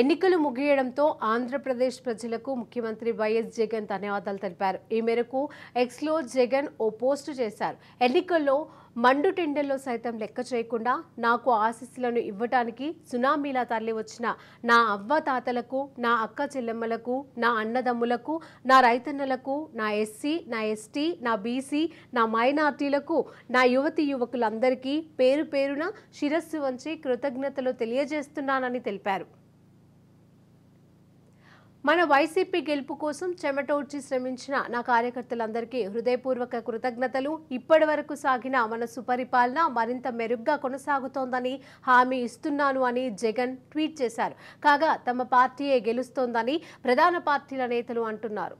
ఎన్నికలు ముగియడంతో ఆంధ్రప్రదేశ్ ప్రజలకు ముఖ్యమంత్రి వైఎస్ జగన్ ధన్యవాదాలు తెలిపారు ఈ మేరకు ఎక్స్లో జగన్ ఓ పోస్టు చేశారు ఎన్నికల్లో మండు టెండర్లో సైతం లెక్క చేయకుండా నాకు ఆశీస్సులను ఇవ్వటానికి సునామీలా తరలి వచ్చిన నా అవ్వ తాతలకు నా అక్క చెల్లెమ్మలకు నా అన్నదమ్ములకు నా రైతన్నలకు నా ఎస్సీ నా ఎస్టీ నా బీసీ నా మైనార్టీలకు నా యువతి యువకులందరికీ పేరు పేరున శిరస్సు వంచి కృతజ్ఞతలు తెలియజేస్తున్నానని తెలిపారు మన వైసీపీ గెలుపు కోసం చెమటోడ్చి శ్రమించిన నా కార్యకర్తలందరికీ హృదయపూర్వక కృతజ్ఞతలు ఇప్పటి వరకు సాగిన మన సుపరిపాలన మరింత మెరుగ్గా కొనసాగుతోందని హామీ ఇస్తున్నాను అని జగన్ ట్వీట్ చేశారు కాగా తమ పార్టీయే గెలుస్తోందని ప్రధాన పార్టీల నేతలు అంటున్నారు